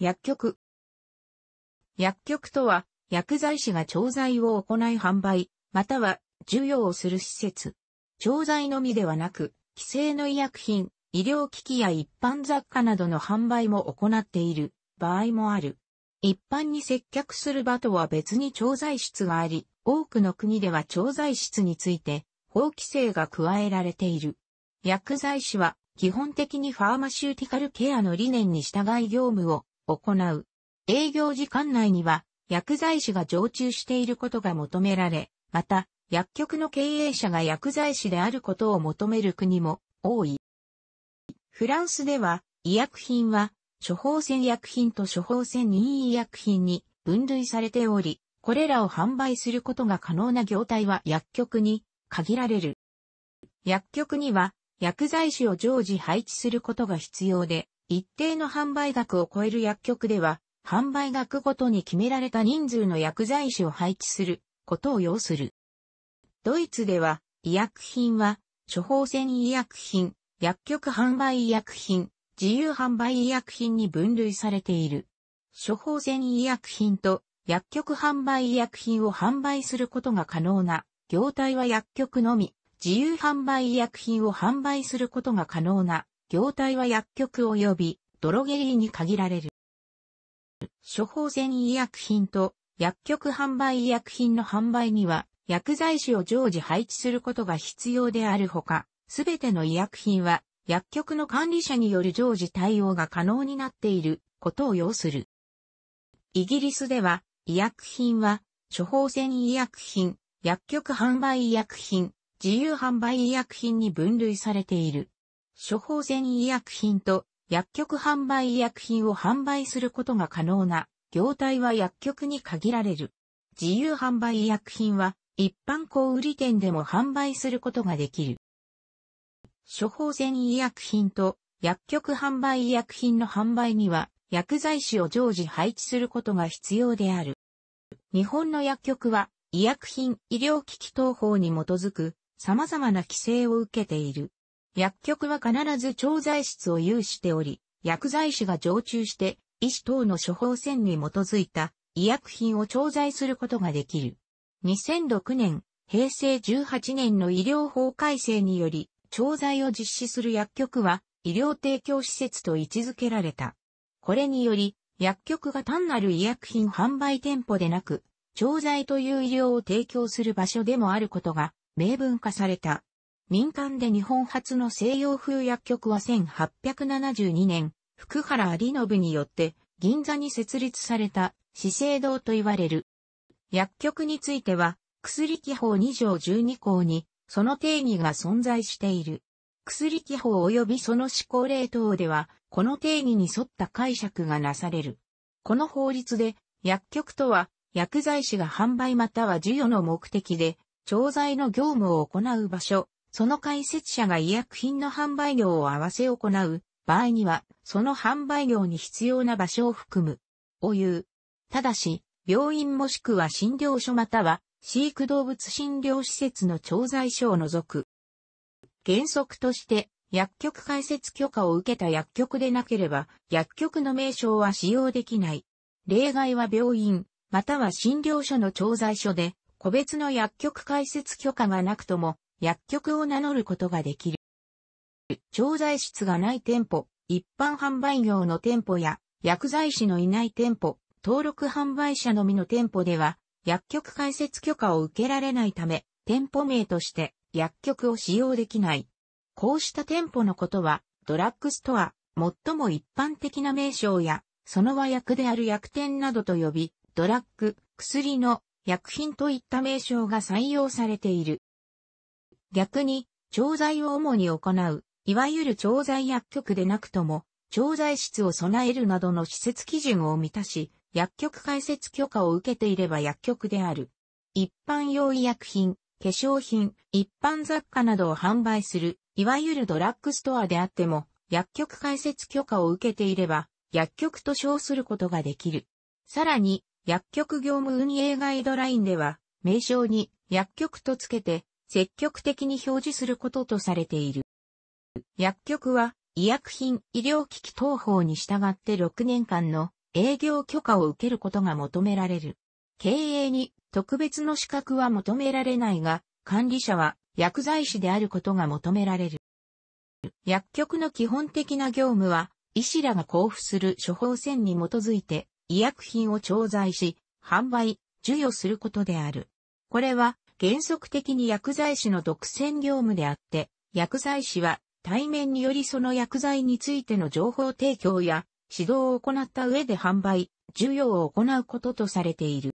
薬局。薬局とは、薬剤師が調剤を行い販売、または授与をする施設。調剤のみではなく、規制の医薬品、医療機器や一般雑貨などの販売も行っている場合もある。一般に接客する場とは別に調剤室があり、多くの国では調剤室について法規制が加えられている。薬剤師は基本的にファーマシューティカルケアの理念に従い業務を行う。営業時間内には薬剤師が常駐していることが求められ、また薬局の経営者が薬剤師であることを求める国も多い。フランスでは医薬品は処方箋薬品と処方箋任意医薬品に分類されており、これらを販売することが可能な業態は薬局に限られる。薬局には薬剤師を常時配置することが必要で、一定の販売額を超える薬局では、販売額ごとに決められた人数の薬剤師を配置することを要する。ドイツでは、医薬品は、処方箋医薬品、薬局販売医薬品、自由販売医薬品に分類されている。処方箋医薬品と薬局販売医薬品を販売することが可能な業態は薬局のみ、自由販売医薬品を販売することが可能な業態は薬局及びドロゲリーに限られる。処方箋医薬品と薬局販売医薬品の販売には薬剤師を常時配置することが必要であるほか、すべての医薬品は薬局の管理者による常時対応が可能になっていることを要する。イギリスでは医薬品は処方箋医薬品、薬局販売医薬品、自由販売医薬品に分類されている。処方箋医薬品と薬局販売医薬品を販売することが可能な業態は薬局に限られる。自由販売医薬品は一般小売店でも販売することができる。処方箋医薬品と薬局販売医薬品の販売には薬剤師を常時配置することが必要である。日本の薬局は医薬品医療機器等法に基づく様々な規制を受けている。薬局は必ず調剤室を有しており、薬剤師が常駐して、医師等の処方箋に基づいた医薬品を調剤することができる。2006年、平成18年の医療法改正により、調剤を実施する薬局は医療提供施設と位置づけられた。これにより、薬局が単なる医薬品販売店舗でなく、調剤という医療を提供する場所でもあることが明文化された。民間で日本初の西洋風薬局は1872年、福原有信によって銀座に設立された資生堂と言われる。薬局については、薬規法2条12項に、その定義が存在している。薬規法及びその施行令等では、この定義に沿った解釈がなされる。この法律で、薬局とは、薬剤師が販売または授与の目的で、調剤の業務を行う場所、その解説者が医薬品の販売業を合わせ行う場合には、その販売業に必要な場所を含む、を言う。ただし、病院もしくは診療所または、飼育動物診療施設の調剤所を除く。原則として、薬局開設許可を受けた薬局でなければ、薬局の名称は使用できない。例外は病院、または診療所の調剤所で、個別の薬局開設許可がなくとも、薬局を名乗ることができる。調剤室がない店舗、一般販売業の店舗や、薬剤師のいない店舗、登録販売者のみの店舗では、薬局開設許可を受けられないため、店舗名として薬局を使用できない。こうした店舗のことは、ドラッグストア、最も一般的な名称や、その和訳である薬店などと呼び、ドラッグ、薬の、薬品といった名称が採用されている。逆に、調剤を主に行う、いわゆる調剤薬局でなくとも、調剤室を備えるなどの施設基準を満たし、薬局開設許可を受けていれば薬局である。一般用医薬品、化粧品、一般雑貨などを販売する、いわゆるドラッグストアであっても、薬局開設許可を受けていれば、薬局と称することができる。さらに、薬局業務運営ガイドラインでは、名称に薬局とつけて、積極的に表示することとされている。薬局は医薬品医療機器等法に従って6年間の営業許可を受けることが求められる。経営に特別の資格は求められないが、管理者は薬剤師であることが求められる。薬局の基本的な業務は、医師らが交付する処方箋に基づいて医薬品を調剤し、販売、授与することである。これは原則的に薬剤師の独占業務であって、薬剤師は対面によりその薬剤についての情報提供や指導を行った上で販売、授要を行うこととされている。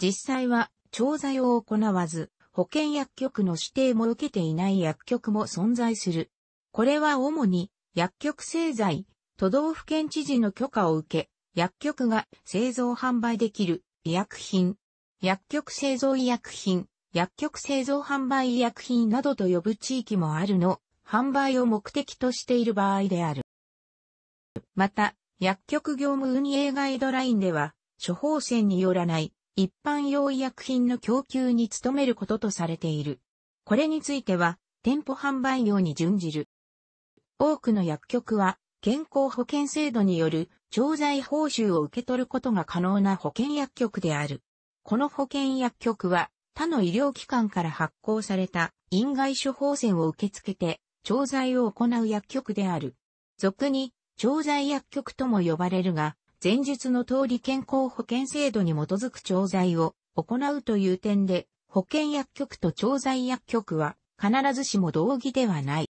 実際は調剤を行わず、保険薬局の指定も受けていない薬局も存在する。これは主に薬局製剤、都道府県知事の許可を受け、薬局が製造販売できる医薬品、薬局製造医薬品、薬局製造販売医薬品などと呼ぶ地域もあるの、販売を目的としている場合である。また、薬局業務運営ガイドラインでは、処方箋によらない一般用医薬品の供給に努めることとされている。これについては、店舗販売業に準じる。多くの薬局は、健康保険制度による調剤報酬を受け取ることが可能な保険薬局である。この保険薬局は他の医療機関から発行された院外処方箋を受け付けて調剤を行う薬局である。俗に調剤薬局とも呼ばれるが、前述の通り健康保険制度に基づく調剤を行うという点で、保険薬局と調剤薬局は必ずしも同義ではない。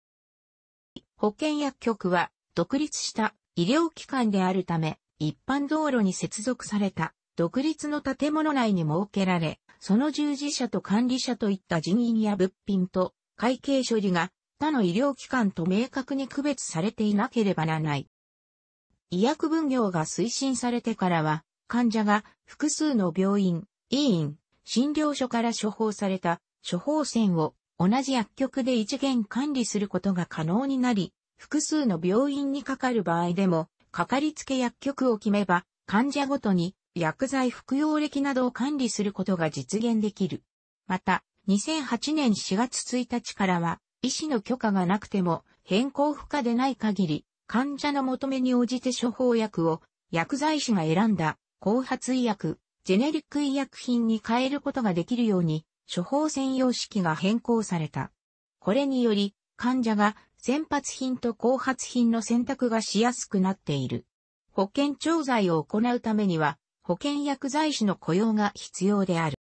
保険薬局は独立した医療機関であるため、一般道路に接続された独立の建物内に設けられ、その従事者と管理者といった人員や物品と会計処理が他の医療機関と明確に区別されていなければならない。医薬分業が推進されてからは、患者が複数の病院、医院、診療所から処方された処方箋を同じ薬局で一元管理することが可能になり、複数の病院にかかる場合でも、かかりつけ薬局を決めば、患者ごとに薬剤服用歴などを管理することが実現できる。また、2008年4月1日からは、医師の許可がなくても、変更不可でない限り、患者の求めに応じて処方薬を、薬剤師が選んだ、後発医薬、ジェネリック医薬品に変えることができるように、処方専用式が変更された。これにより、患者が先発品と後発品の選択がしやすくなっている。保険調剤を行うためには、保険薬剤師の雇用が必要である。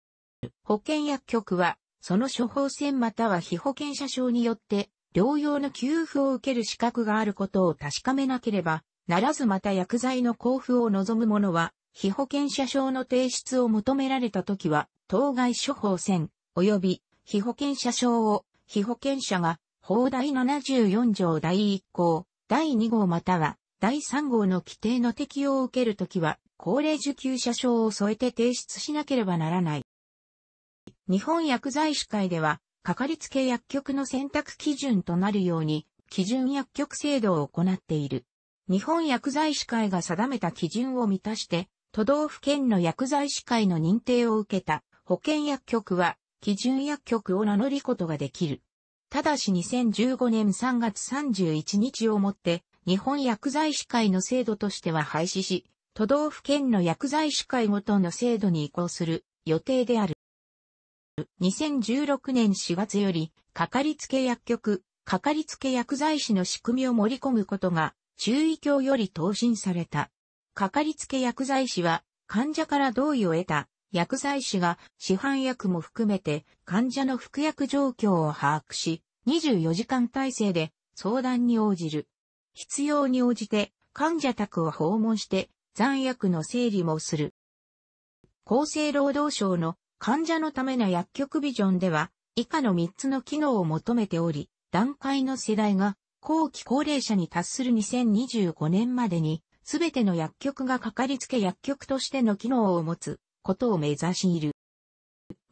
保険薬局は、その処方箋または被保険者証によって、療養の給付を受ける資格があることを確かめなければ、ならずまた薬剤の交付を望む者は、被保険者証の提出を求められたときは、当該処方箋、及び被保険者証を、被保険者が、法第74条第1項、第2号または、第3号の規定の適用を受けるときは、高齢受給者証を添えて提出しなければならない。日本薬剤師会では、かかりつけ薬局の選択基準となるように、基準薬局制度を行っている。日本薬剤師会が定めた基準を満たして、都道府県の薬剤師会の認定を受けた保健薬局は、基準薬局を名乗ることができる。ただし2015年3月31日をもって、日本薬剤師会の制度としては廃止し、都道府県の薬剤師会ごとの制度に移行する予定である。2016年4月より、かかりつけ薬局、かかりつけ薬剤師の仕組みを盛り込むことが、中医協より答申された。かかりつけ薬剤師は、患者から同意を得た薬剤師が市販薬も含めて患者の服薬状況を把握し、24時間体制で相談に応じる。必要に応じて患者宅を訪問して残薬の整理もする。厚生労働省の患者のための薬局ビジョンでは、以下の3つの機能を求めており、段階の世代が後期高齢者に達する2025年までに、すべての薬局がかかりつけ薬局としての機能を持つことを目指している。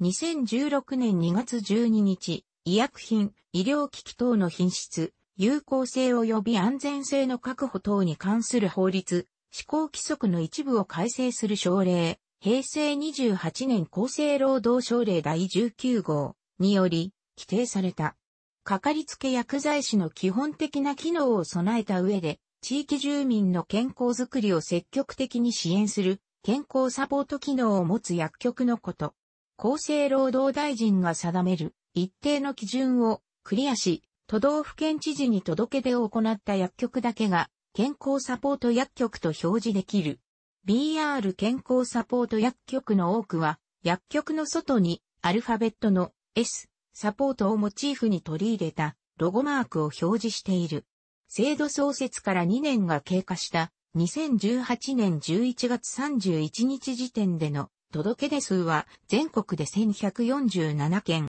2016年2月12日、医薬品、医療機器等の品質、有効性及び安全性の確保等に関する法律、施行規則の一部を改正する省令、平成28年厚生労働省令第19号により規定された。かかりつけ薬剤師の基本的な機能を備えた上で、地域住民の健康づくりを積極的に支援する健康サポート機能を持つ薬局のこと。厚生労働大臣が定める一定の基準をクリアし、都道府県知事に届け出を行った薬局だけが健康サポート薬局と表示できる。BR 健康サポート薬局の多くは、薬局の外にアルファベットの S、サポートをモチーフに取り入れたロゴマークを表示している。制度創設から2年が経過した2018年11月31日時点での届け出数は全国で1147件。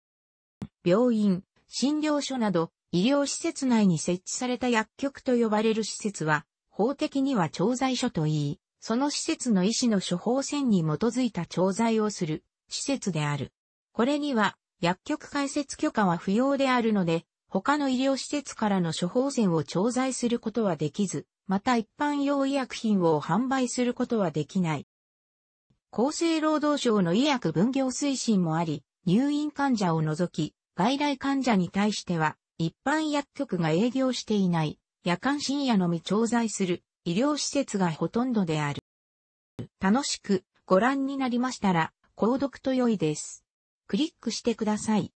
病院、診療所など医療施設内に設置された薬局と呼ばれる施設は、法的には調剤所と言い、その施設の医師の処方箋に基づいた調剤をする施設である。これには薬局開設許可は不要であるので、他の医療施設からの処方箋を調剤することはできず、また一般用医薬品を販売することはできない。厚生労働省の医薬分業推進もあり、入院患者を除き、外来患者に対しては、一般薬局が営業していない、夜間深夜のみ調剤する医療施設がほとんどである。楽しくご覧になりましたら、購読と良いです。クリックしてください。